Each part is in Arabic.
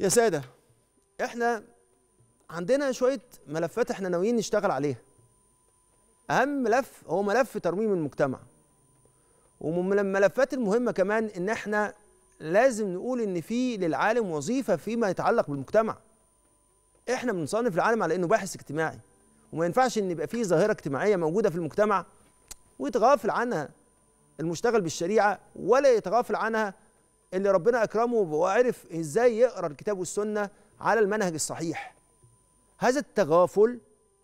يا ساده احنا عندنا شويه ملفات احنا ناويين نشتغل عليها اهم ملف هو ملف ترميم المجتمع ومن الملفات المهمه كمان ان احنا لازم نقول ان في للعالم وظيفه فيما يتعلق بالمجتمع احنا بنصنف العالم على انه باحث اجتماعي وما ينفعش ان يبقى في ظاهره اجتماعيه موجوده في المجتمع ويتغافل عنها المشتغل بالشريعه ولا يتغافل عنها اللي ربنا اكرمه وعرف ازاي يقرا الكتاب والسنه على المنهج الصحيح هذا التغافل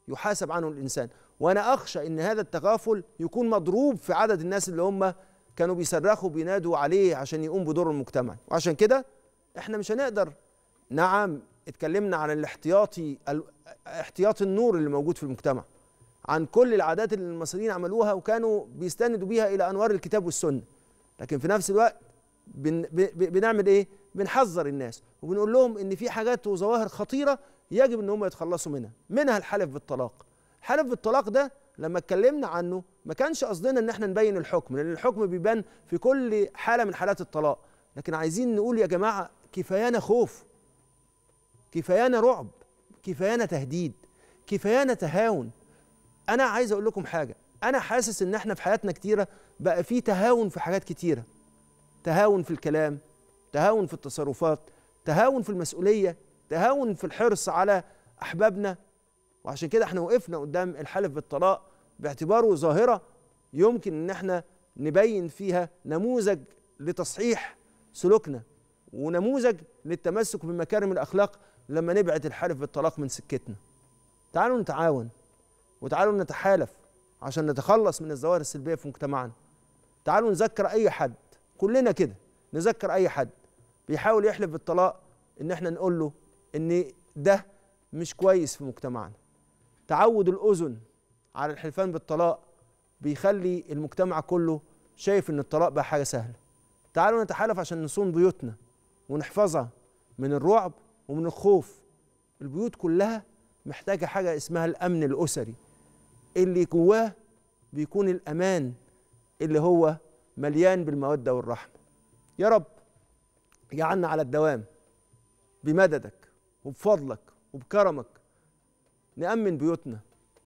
يحاسب عنه الانسان وانا اخشى ان هذا التغافل يكون مضروب في عدد الناس اللي هم كانوا بيصرخوا بينادوا عليه عشان يقوم بدور المجتمع وعشان كده احنا مش هنقدر نعم اتكلمنا عن الاحتياطي احتياطي النور اللي موجود في المجتمع عن كل العادات اللي المصريين عملوها وكانوا بيستندوا بيها الى انوار الكتاب والسنه لكن في نفس الوقت بن بنعمل ايه بنحذر الناس وبنقول لهم ان في حاجات وظواهر خطيره يجب ان هم يتخلصوا منها منها الحلف بالطلاق الحلف بالطلاق ده لما اتكلمنا عنه ما كانش قصدنا ان احنا نبين الحكم لان الحكم بيبان في كل حاله من حالات الطلاق لكن عايزين نقول يا جماعه كفايانا خوف كفايانا رعب كفايانا تهديد كفايانا تهاون انا عايز اقول لكم حاجه انا حاسس ان احنا في حياتنا كتيره بقى في تهاون في حاجات كتيره تهاون في الكلام تهاون في التصرفات تهاون في المسؤوليه تهاون في الحرص على احبابنا وعشان كده احنا وقفنا قدام الحلف بالطلاق باعتباره ظاهره يمكن ان احنا نبين فيها نموذج لتصحيح سلوكنا ونموذج للتمسك بمكارم الاخلاق لما نبعد الحلف بالطلاق من سكتنا تعالوا نتعاون وتعالوا نتحالف عشان نتخلص من الظواهر السلبيه في مجتمعنا تعالوا نذكر اي حد كلنا كده نذكر اي حد بيحاول يحلف بالطلاق ان احنا نقول له ان ده مش كويس في مجتمعنا تعود الاذن على الحلفان بالطلاق بيخلي المجتمع كله شايف ان الطلاق بقى حاجه سهله تعالوا نتحالف عشان نصون بيوتنا ونحفظها من الرعب ومن الخوف البيوت كلها محتاجه حاجه اسمها الامن الاسري اللي جواه بيكون الامان اللي هو مليان بالمودة والرحمة يا رب جعلنا على الدوام بمددك وبفضلك وبكرمك نأمن بيوتنا